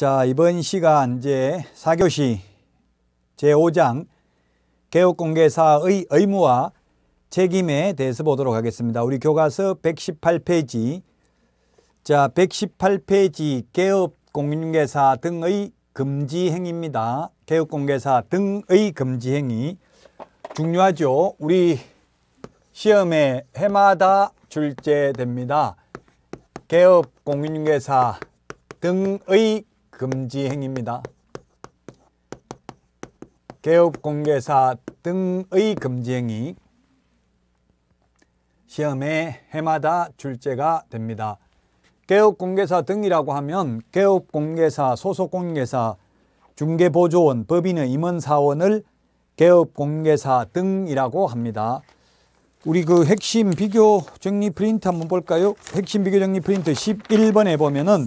자, 이번 시간 이제 4교시 제5장 개혁공개사의 의무와 책임에 대해서 보도록 하겠습니다. 우리 교과서 118페이지 자, 118페이지 개업공개사 등의 금지 행위입니다. 개업공개사 등의 금지 행위 중요하죠. 우리 시험에 해마다 출제됩니다. 개업공인중개사 등의 금지 행위입니다. 개업 공개사 등의 금지 행위 시험에 해마다 출제가 됩니다. 개업 공개사 등이라고 하면 개업 공개사, 소속 공개사, 중개보조원, 법인의 임원사원을 개업 공개사 등이라고 합니다. 우리 그 핵심 비교 정리 프린트 한번 볼까요? 핵심 비교 정리 프린트 11번에 보면은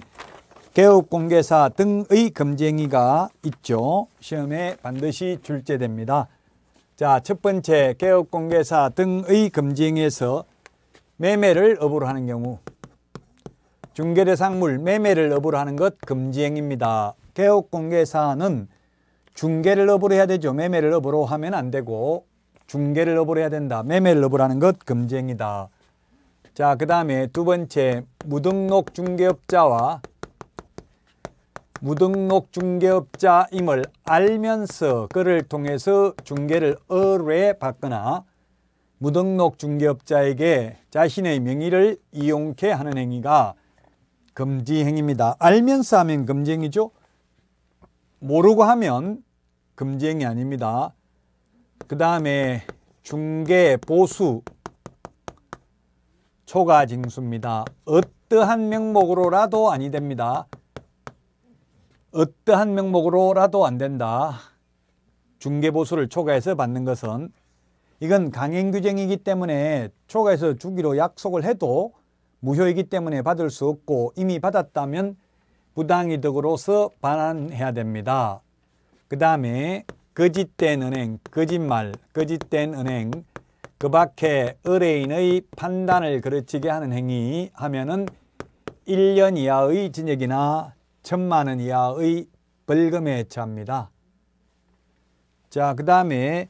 개업공개사 등의 검쟁이가 있죠. 시험에 반드시 출제됩니다. 자, 첫 번째 개업공개사 등의 검쟁에서 매매를 업으로 하는 경우 중개대상물 매매를 업으로 하는 것 금지행입니다. 개업공개사는 중개를 업으로 해야 되죠. 매매를 업으로 하면 안 되고 중개를 업으로 해야 된다. 매매를 업으로 하는 것 금지행이다. 자, 그 다음에 두 번째 무등록 중개업자와 무등록 중개업자임을 알면서 그를 통해서 중개를 의뢰받거나 무등록 중개업자에게 자신의 명의를 이용케 하는 행위가 금지 행위입니다. 알면서 하면 금지 행위죠. 모르고 하면 금지 행위 아닙니다. 그 다음에 중개 보수 초과 징수입니다. 어떠한 명목으로라도 아니 됩니다. 어떠한 명목으로라도 안 된다. 중개보수를 초과해서 받는 것은 이건 강행규정이기 때문에 초과해서 주기로 약속을 해도 무효이기 때문에 받을 수 없고 이미 받았다면 부당이득으로서 반환해야 됩니다. 그 다음에 거짓된 은행, 거짓말, 거짓된 은행, 그 밖에 의뢰인의 판단을 그르치게 하는 행위 하면은 1년 이하의 징역이나 천만 원 이하의 벌금에 처합니다. 자, 그 다음에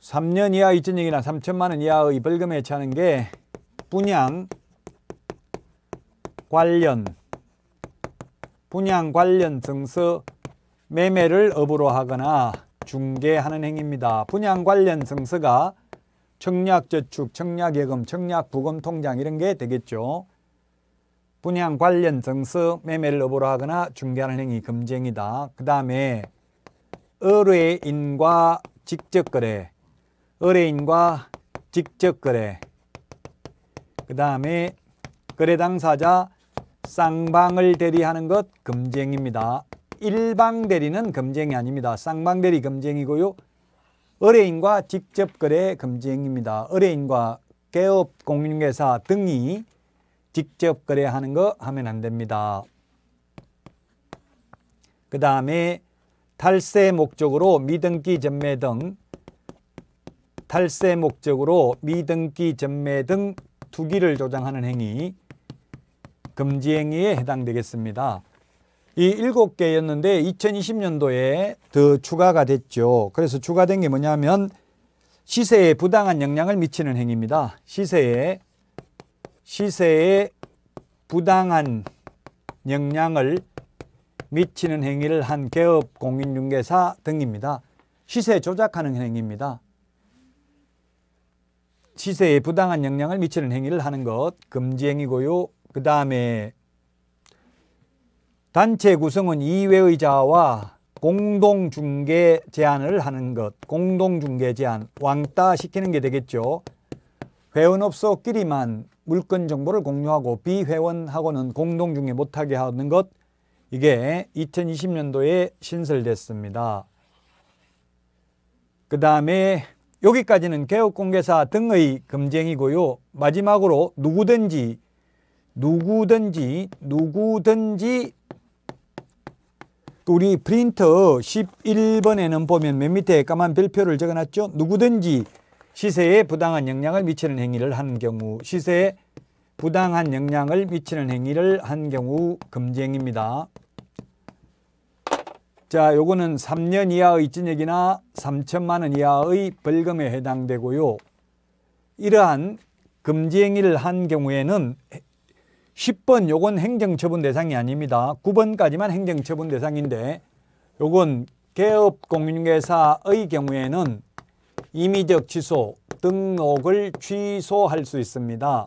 3년 이하 이전역이나 3천만 원 이하의 벌금에 처하는 게 분양 관련 분양 관련 증서 매매를 업으로 하거나 중개하는 행위입니다. 분양 관련 증서가 청약저축, 청약예금, 청약부금통장 이런 게 되겠죠. 분양 관련 증서 매매를 업으로 하거나 중개하는 행위 금지행위다. 그 다음에 의뢰인과 직접거래 의뢰인과 직접거래 그 다음에 거래 당사자 쌍방을 대리하는 것 금지행위입니다. 일방 대리는 금지행위 아닙니다. 쌍방 대리 금지행위고요. 의뢰인과 직접거래 금지행위입니다. 의뢰인과 개업 공인회사 등이 직접 거래하는 거 하면 안 됩니다. 그 다음에 탈세 목적으로 미등기 전매 등 탈세 목적으로 미등기 전매 등 투기를 조장하는 행위 금지 행위에 해당되겠습니다. 이 7개였는데 2020년도에 더 추가가 됐죠. 그래서 추가된 게 뭐냐면 시세에 부당한 영향을 미치는 행위입니다. 시세에 시세에 부당한 영향을 미치는 행위를 한 개업, 공인중개사 등입니다. 시세 조작하는 행위입니다. 시세에 부당한 영향을 미치는 행위를 하는 것 금지행위고요. 그 다음에 단체 구성은 이외의자와 공동중개 제한을 하는 것 공동중개 제한 왕따 시키는 게 되겠죠. 회원업소끼리만 물건 정보를 공유하고 비회원하고는 공동 중에 못하게 하는 것 이게 2020년도에 신설됐습니다. 그 다음에 여기까지는 개업공개사 등의 금쟁이고요. 마지막으로 누구든지 누구든지 누구든지 그 우리 프린터 11번에는 보면 맨 밑에 까만 별표를 적어놨죠. 누구든지 시세에 부당한 영향을 미치는 행위를 한 경우 시세에 부당한 영향을 미치는 행위를 한 경우 금쟁입니다. 자, 요거는 3년 이하의 징역이나 3천만 원 이하의 벌금에 해당되고요. 이러한 금지 행위를 한 경우에는 10번 요건 행정처분 대상이 아닙니다. 9번까지만 행정처분 대상인데 요건 개업 공인회사의 경우에는 임의적 취소, 등록을 취소할 수 있습니다.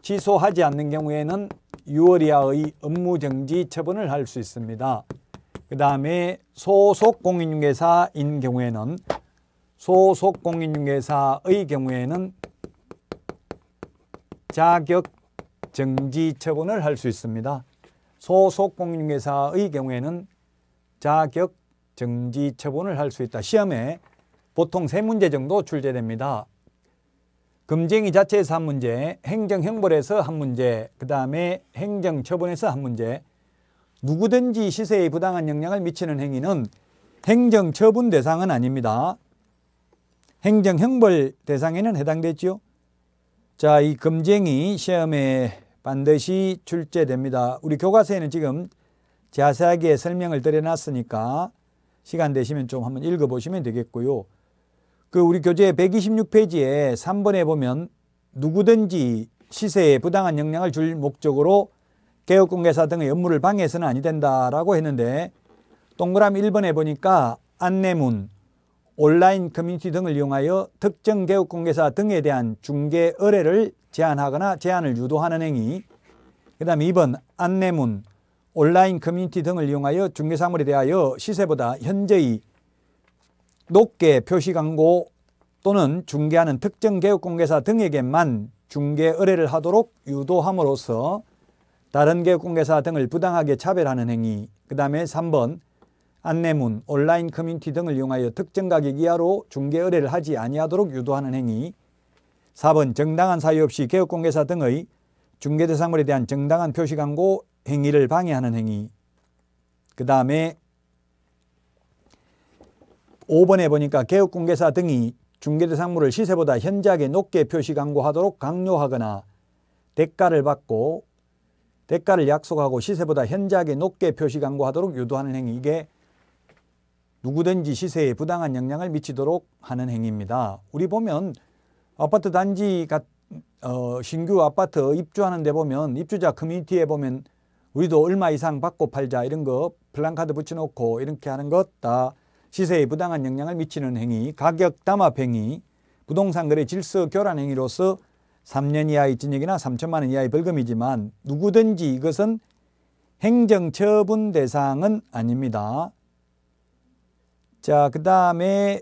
취소하지 않는 경우에는 6월 이하의 업무정지 처분을 할 수 있습니다. 그 다음에 소속 공인중개사인 경우에는 소속 공인중개사의 경우에는 자격 정지 처분을 할 수 있습니다. 소속 공인중개사의 경우에는 자격 정지 처분을 할 수 있다. 시험에 보통 세문제 정도 출제됩니다. 금쟁이 자체에서 한 문제, 행정형벌에서 한 문제, 그 다음에 행정처분에서 한 문제, 누구든지 시세에 부당한 영향을 미치는 행위는 행정처분 대상은 아닙니다. 행정형벌 대상에는 해당되지 자, 이 금쟁이 시험에 반드시 출제됩니다. 우리 교과서에는 지금 자세하게 설명을 드려놨으니까 시간 되시면 좀 한번 읽어보시면 되겠고요. 그 우리 교재 126페이지에 3번에 보면 누구든지 시세에 부당한 영향을 줄 목적으로 개업공개사 등의 업무를 방해해서는 아니 된다라고 했는데 동그라미 1번에 보니까 안내문, 온라인 커뮤니티 등을 이용하여 특정 개업공개사 등에 대한 중개 의뢰를 제한하거나 제한을 유도하는 행위 그 다음 에 2번 안내문, 온라인 커뮤니티 등을 이용하여 중개사물에 대하여 시세보다 현저히 높게 표시 광고 또는 중개하는 특정 개업공개사 등에게만 중개 의뢰를 하도록 유도함으로써 다른 개업공개사 등을 부당하게 차별하는 행위 그 다음에 3번 안내문, 온라인 커뮤니티 등을 이용하여 특정 가격 이하로 중개 의뢰를 하지 아니하도록 유도하는 행위 4번 정당한 사유 없이 개업공개사 등의 중개 대상물에 대한 정당한 표시 광고 행위를 방해하는 행위 그 다음에 5번에 보니까 개업공개사 등이 중개대상물을 시세보다 현저하게 높게 표시 광고하도록 강요하거나 대가를 받고 대가를 약속하고 시세보다 현저하게 높게 표시 광고하도록 유도하는 행위 이게 누구든지 시세에 부당한 영향을 미치도록 하는 행위입니다. 우리 보면 아파트 단지 가, 어, 신규 아파트 입주하는 데 보면 입주자 커뮤니티에 보면 우리도 얼마 이상 받고 팔자 이런 거 플랜카드 붙여놓고 이렇게 하는 것다 시세에 부당한 영향을 미치는 행위, 가격 담합 행위, 부동산 거래 질서 교란 행위로서 3년 이하의 징역이나 3천만 원 이하의 벌금이지만 누구든지 이것은 행정처분 대상은 아닙니다. 자, 그 다음에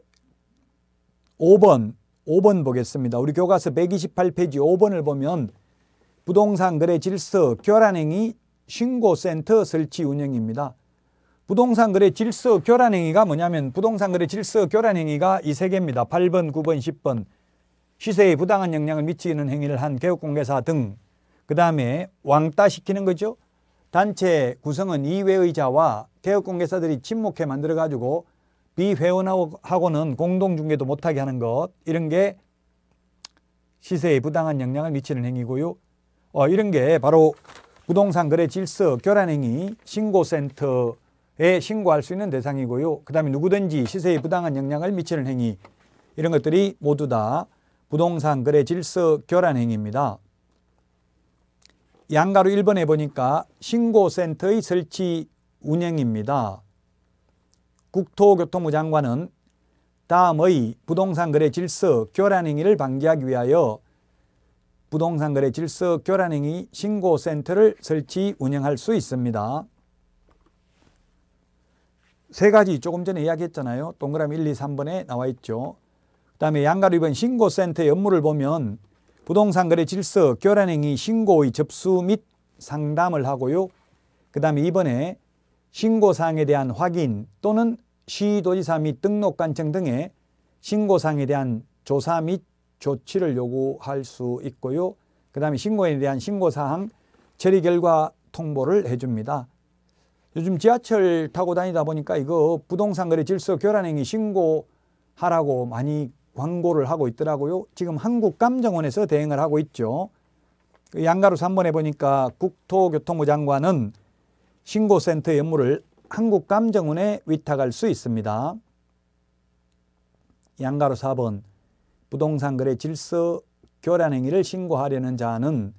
5번, 5번 보겠습니다. 우리 교과서 128페이지 5번을 보면 부동산 거래 질서 교란행위 신고센터 설치 운영입니다. 부동산 거래 질서 교란 행위가 뭐냐면 부동산 거래 질서 교란 행위가 이 세 개입니다. 8번, 9번, 10번. 시세에 부당한 영향을 미치는 행위를 한 개업공개사 등. 그 다음에 왕따 시키는 거죠. 단체 구성은 이외의 자와 개업공개사들이 침묵해 만들어가지고 비회원하고는 공동중개도 못하게 하는 것. 이런 게 시세에 부당한 영향을 미치는 행위고요. 어, 이런 게 바로 부동산 거래 질서 교란 행위 신고센터 에 신고할 수 있는 대상이고요. 그 다음에 누구든지 시세에 부당한 영향을 미치는 행위 이런 것들이 모두 다 부동산 거래 질서 교란 행위입니다. 양가로 1번에 보니까 신고센터의 설치 운영입니다. 국토교통부 장관은 다음의 부동산 거래 질서 교란 행위를 방지하기 위하여 부동산 거래 질서 교란 행위 신고센터를 설치 운영할 수 있습니다. 세 가지 조금 전에 이야기했잖아요. 동그라미 1, 2, 3번에 나와 있죠. 그 다음에 양가로 입은 신고센터의 업무를 보면 부동산 거래 질서, 교란행위, 신고의 접수 및 상담을 하고요. 그 다음에 이번에 신고사항에 대한 확인 또는 시도지사 및 등록관청 등의 신고사항에 대한 조사 및 조치를 요구할 수 있고요. 그 다음에 신고에 대한 신고사항 처리 결과 통보를 해줍니다. 요즘 지하철 타고 다니다 보니까 이거 부동산 거래 질서 교란행위 신고하라고 많이 광고를 하고 있더라고요. 지금 한국감정원에서 대응을 하고 있죠. 그 양가로 3번에 보니까 국토교통부 장관은 신고센터 의 업무를 한국감정원에 위탁할 수 있습니다. 양가로 4번 부동산 거래 질서 교란 행위를 신고하려는 자는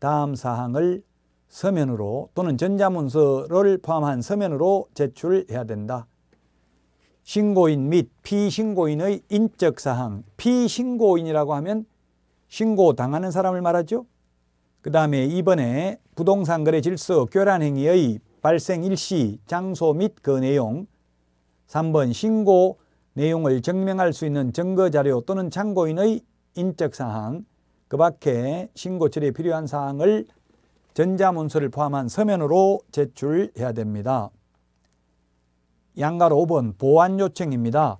다음 사항을 서면으로 또는 전자문서를 포함한 서면으로 제출해야 된다. 신고인 및 피신고인의 인적 사항. 피신고인이라고 하면 신고 당하는 사람을 말하죠. 그 다음에 이번에 부동산 거래 질서 교란 행위의 발생 일시, 장소 및 그 내용. 3번 신고 내용을 증명할 수 있는 증거 자료 또는 참고인의 인적 사항. 그 밖에 신고 처리에 필요한 사항을 전자문서를 포함한 서면으로 제출해야 됩니다. 양가로 5번 보안 요청입니다.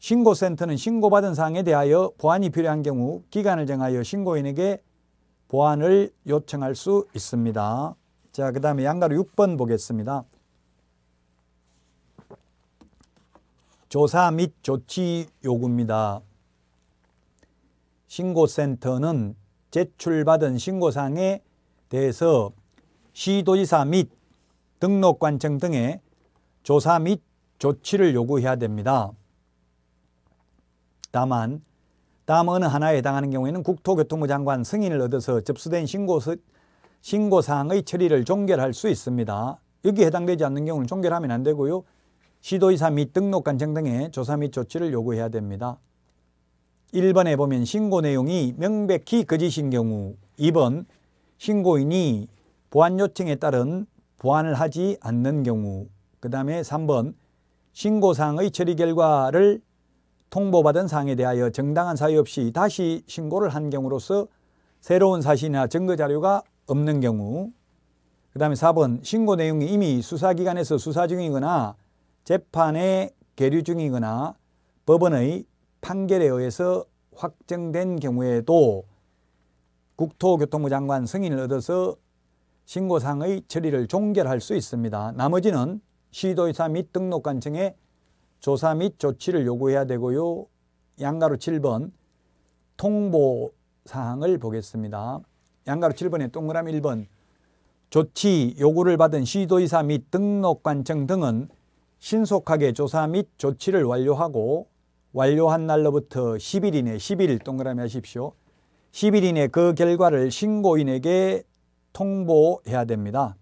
신고센터는 신고받은 사항에 대하여 보안이 필요한 경우 기간을 정하여 신고인에게 보안을 요청할 수 있습니다. 자, 그 다음에 양가로 6번 보겠습니다. 조사 및 조치 요구입니다. 신고센터는 제출받은 신고사항에 대해서 시도지사 및 등록관청 등의 조사 및 조치를 요구해야 됩니다. 다만 다음 어느 하나에 해당하는 경우에는 국토교통부 장관 승인을 얻어서 접수된 신고, 신고사항의 처리를 종결할 수 있습니다. 여기에 해당되지 않는 경우는 종결하면 안 되고요. 시도의사 및 등록관청 등의 조사 및 조치를 요구해야 됩니다. 1번에 보면 신고 내용이 명백히 거짓인 경우, 2번 신고인이 보안 요청에 따른 보안을 하지 않는 경우 그 다음에 3번 신고사항의 처리 결과를 통보받은 사항에 대하여 정당한 사유 없이 다시 신고를 한 경우로서 새로운 사실이나 증거자료가 없는 경우 그 다음에 4번 신고 내용이 이미 수사기관에서 수사 중이거나 재판에 계류 중이거나 법원의 판결에 의해서 확정된 경우에도 국토교통부 장관 승인을 얻어서 신고사항의 처리를 종결할 수 있습니다. 나머지는 시도의사 및 등록관청에 조사 및 조치를 요구해야 되고요. 양가로 7번 통보 사항을 보겠습니다. 양가로 7번에 동그라미 1번 조치 요구를 받은 시도의사 및 등록관청 등은 신속하게 조사 및 조치를 완료하고 완료한 날로부터 10일 이내 10일 동그라미 하십시오. 10일 이내 그 결과를 신고인에게 통보해야 됩니다.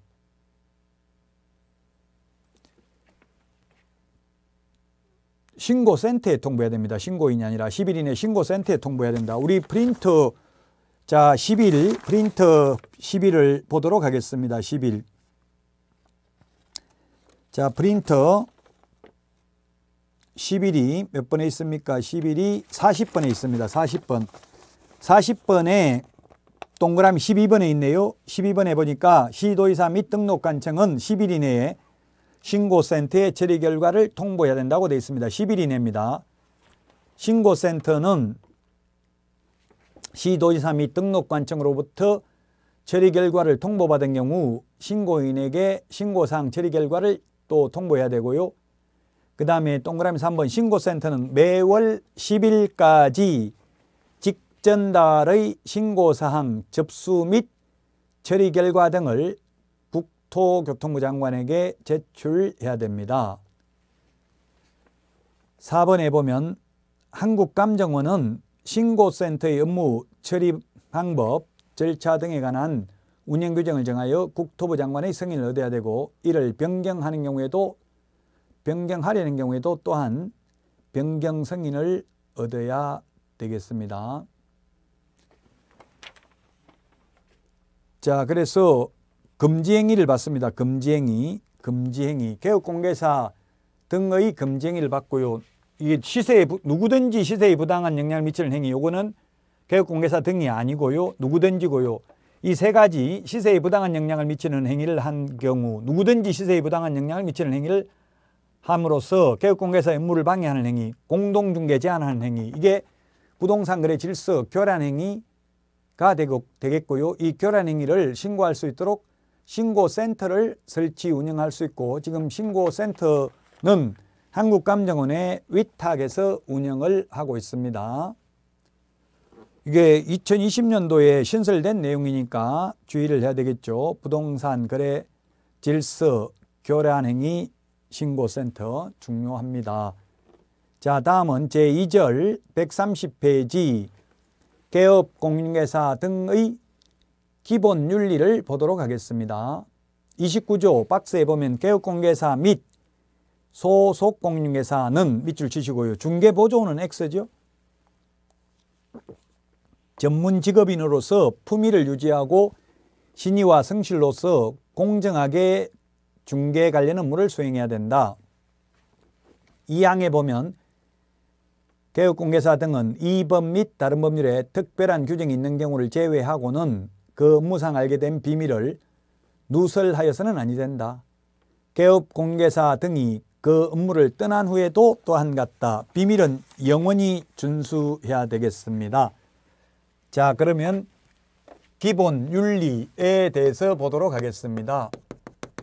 신고센터에 통보해야 됩니다. 신고인이 아니라 10일 이내 신고센터에 통보해야 됩다 우리 프린트 자 10일 프린트 10일을 보도록 하겠습니다. 10일 자 프린터 11이 몇 번에 있습니까? 11이 40번에 있습니다. 40번. 40번에 동그라미 12번에 있네요. 12번에 보니까 시도의사 및 등록관청은 10일 이내에 신고센터에 처리 결과를 통보해야 된다고 되어 있습니다. 10일 이내입니다. 신고센터는 시도지사 및 등록관청으로부터 처리 결과를 통보받은 경우 신고인에게 신고사항 처리 결과를 또 통보해야 되고요. 그 다음에 동그라미 3번 신고센터는 매월 10일까지 전달의 신고사항 접수 및 처리 결과 등을 국토교통부 장관에게 제출해야 됩니다. 4번에 보면 한국감정원은 신고센터의 업무 처리 방법, 절차 등에 관한 운영 규정을 정하여 국토부 장관의 승인을 얻어야 되고 이를 변경하는 경우에도 변경하려는 경우에도 또한 변경 승인을 얻어야 되겠습니다. 자, 그래서 금지행위를 받습니다. 금지행위, 금지행위. 개업공개사 등의 금지행위를 받고요. 이게 시세에 누구든지 시세에 부당한 영향을 미치는 행위. 요거는 개업공개사 등이 아니고요. 누구든지고요. 이 세 가지 시세에 부당한 영향을 미치는 행위를 한 경우 누구든지 시세에 부당한 영향을 미치는 행위를 함으로써 개업공개사 업무를 방해하는 행위, 공동중개 제한하는 행위, 이게 부동산 거래 질서, 교란 행위, 가 되겠고요. 이 교란 행위를 신고할 수 있도록 신고센터를 설치 운영할 수 있고 지금 신고센터는 한국감정원의 위탁에서 운영을 하고 있습니다. 이게 2020년도에 신설된 내용이니까 주의를 해야 되겠죠. 부동산 거래 질서 교란 행위 신고센터 중요합니다. 자 다음은 제2절 130페이지 개업 공인회사 등의 기본 윤리를 보도록 하겠습니다. 29조 박스에 보면 개업공개사 및 소속공인회사는 밑줄 치시고요. 중개보조는 X죠. 전문 직업인으로서 품위를 유지하고 신의와 성실로서 공정하게 중개 관련 업무를 수행해야 된다. 2항에 보면 개육공개사 등은 이 법 및 다른 법률에 특별한 규정이 있는 경우를 제외하고는 그 업무상 알게 된 비밀을 누설하여서는 아니 된다. 개업공개사 등이 그 업무를 떠난 후에도 또한 같다. 비밀은 영원히 준수해야 되겠습니다. 자, 그러면 기본 윤리에 대해서 보도록 하겠습니다.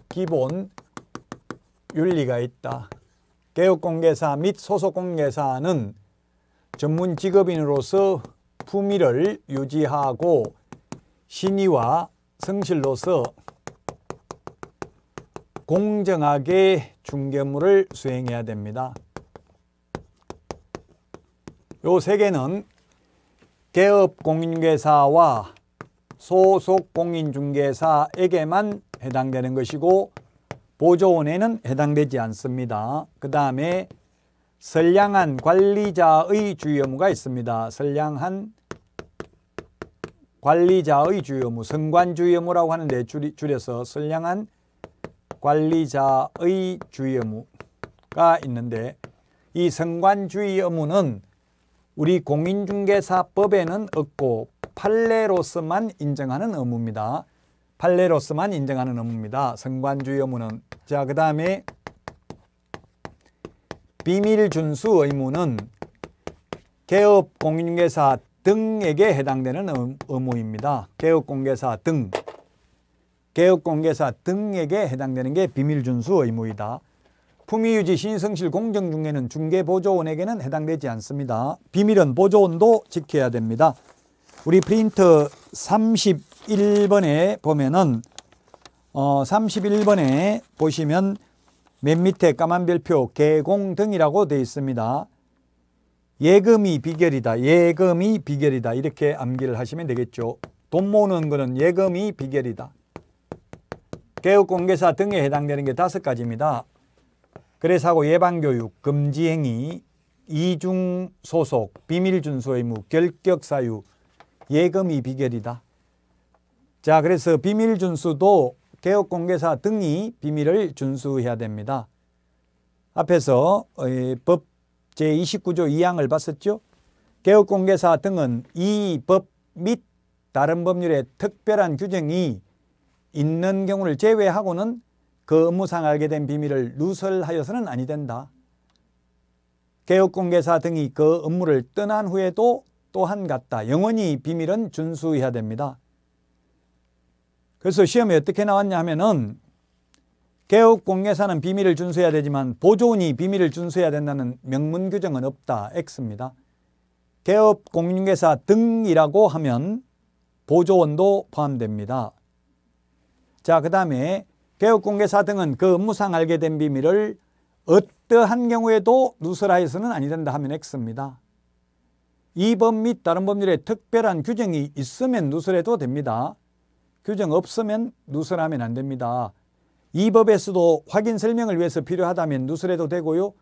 기본 윤리가 있다. 개업공개사 및 소속공개사는 전문 직업인으로서 품위를 유지하고 신의와 성실로서 공정하게 중개무를 수행해야 됩니다. 요세 개는 개업공인계사와 소속공인중개사에게만 해당되는 것이고 보조원에는 해당되지 않습니다. 그 다음에 선량한 관리자의 주의 무가 있습니다. 선량한 관리자의 주의 무 성관 주의 무라고 하는데 줄여서 선량한 관리자의 주의 무가 있는데 이 성관주의 무는 우리 공인중개사법에는 없고 판례로서만 인정하는 의무입니다. 판례로서만 인정하는 의무입니다. 성관주 의무는 자그 다음에 비밀 준수 의무는 개업 공인중개사 등에게 해당되는 의무입니다. 개업 공개사 등 개업 공개사 등에게 해당되는 게 비밀 준수 의무이다. 품위유지 신성실 공정중개는 중개보조원에게는 해당되지 않습니다. 비밀은 보조원도 지켜야 됩니다. 우리 프린트 31번에 보면은 어 31번에 보시면 맨 밑에 까만 별표 개공 등이라고 되어 있습니다. 예금이 비결이다. 예금이 비결이다. 이렇게 암기를 하시면 되겠죠. 돈 모으는 거는 예금이 비결이다. 교육공개사 등에 해당되는 게 다섯 가지입니다. 그래서 하고 예방교육, 금지행위, 이중소속, 비밀준수 의무, 결격사유, 예금이 비결이다. 자, 그래서 비밀준수도 개업공개사 등이 비밀을 준수해야 됩니다. 앞에서 어, 법 제29조 2항을 봤었죠. 개업공개사 등은 이 법 및 다른 법률의 특별한 규정이 있는 경우를 제외하고는 그 업무상 알게 된 비밀을 누설하여서는 아니 된다. 개업공개사 등이 그 업무를 떠난 후에도 또한 같다. 영원히 비밀은 준수해야 됩니다. 그래서 시험에 어떻게 나왔냐 하면은 개업 공개사는 비밀을 준수해야 되지만 보조원이 비밀을 준수해야 된다는 명문 규정은 없다. X입니다. 개업 공인회사 등이라고 하면 보조원도 포함됩니다. 자, 그 다음에 개업 공개사 등은 그 업무상 알게 된 비밀을 어떠한 경우에도 누설하여서는 아니 된다 하면 X입니다. 이 법 및 다른 법률에 특별한 규정이 있으면 누설해도 됩니다. 규정 없으면 누설하면 안 됩니다. 이 법에서도 확인 설명을 위해서 필요하다면 누설해도 되고요.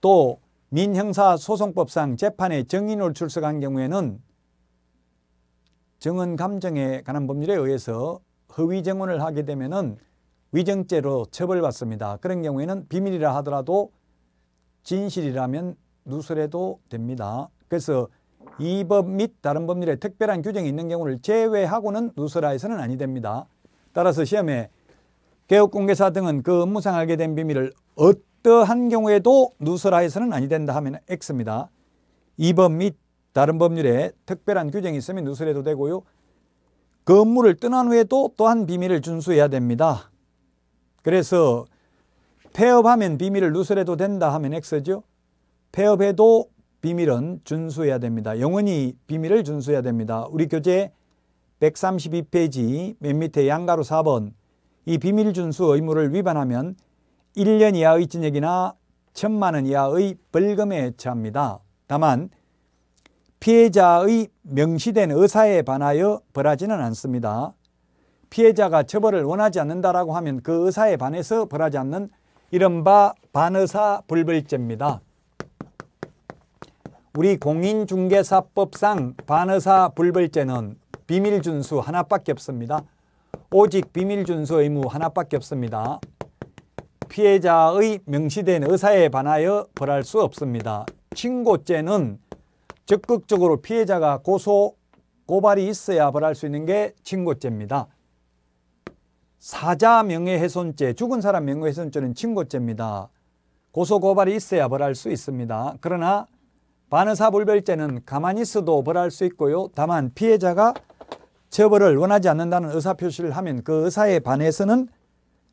또 민형사소송법상 재판에 증인으로 출석한 경우에는 증언 감정에 관한 법률에 의해서 허위 증언을 하게 되면 위증죄로 처벌받습니다. 그런 경우에는 비밀이라 하더라도 진실이라면 누설해도 됩니다. 그래서 이법및 다른 법률에 특별한 규정이 있는 경우를 제외하고는 누설하에서는 아니 됩니다. 따라서 시험에 개업공개사 등은 그 업무상 알게 된 비밀을 어떠한 경우에도 누설하에서는 아니 된다 하면 X입니다. 이 법 및 다른 법률에 특별한 규정이 있으면 누설해도 되고요. 그 업무를 떠난 후에도 또한 비밀을 준수해야 됩니다. 그래서 폐업하면 비밀을 누설해도 된다 하면 X죠. 폐업해도 비밀은 준수해야 됩니다. 영원히 비밀을 준수해야 됩니다. 우리 교재 132페이지 맨 밑에 양가로 4번 이 비밀 준수 의무를 위반하면 1년 이하의 징역이나 1 천만 원 이하의 벌금에 처합니다. 다만 피해자의 명시된 의사에 반하여 벌하지는 않습니다. 피해자가 처벌을 원하지 않는다라고 하면 그 의사에 반해서 벌하지 않는 이른바 반의사 불벌죄입니다. 우리 공인중개사법상 반의사 불벌죄는 비밀준수 하나밖에 없습니다. 오직 비밀준수 의무 하나밖에 없습니다. 피해자의 명시된 의사에 반하여 벌할 수 없습니다. 친고죄는 적극적으로 피해자가 고소, 고발이 있어야 벌할 수 있는 게 친고죄입니다. 사자 명예훼손죄, 죽은 사람 명예훼손죄는 친고죄입니다. 고소, 고발이 있어야 벌할 수 있습니다. 그러나 반의사불별죄는 가만히 있어도 벌할 수 있고요. 다만 피해자가 처벌을 원하지 않는다는 의사표시를 하면 그 의사에 반해서는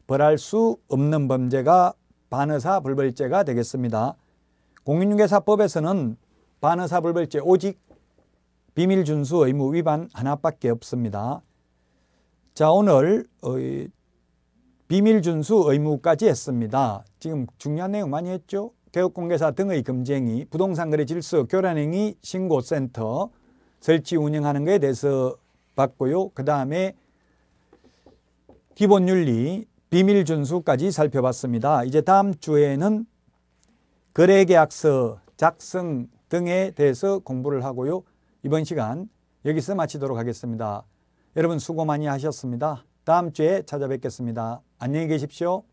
벌할 수 없는 범죄가 반의사불별죄가 되겠습니다. 공인중개사법에서는 반의사불별죄 오직 비밀준수 의무 위반 하나밖에 없습니다. 자 오늘 어, 비밀준수 의무까지 했습니다. 지금 중요한 내용 많이 했죠? 대업공개사 등의 금쟁이, 부동산 거래 질서, 교란행위, 신고센터 설치 운영하는 것에 대해서 봤고요. 그 다음에 기본윤리, 비밀준수까지 살펴봤습니다. 이제 다음 주에는 거래계약서 작성 등에 대해서 공부를 하고요. 이번 시간 여기서 마치도록 하겠습니다. 여러분 수고 많이 하셨습니다. 다음 주에 찾아뵙겠습니다. 안녕히 계십시오.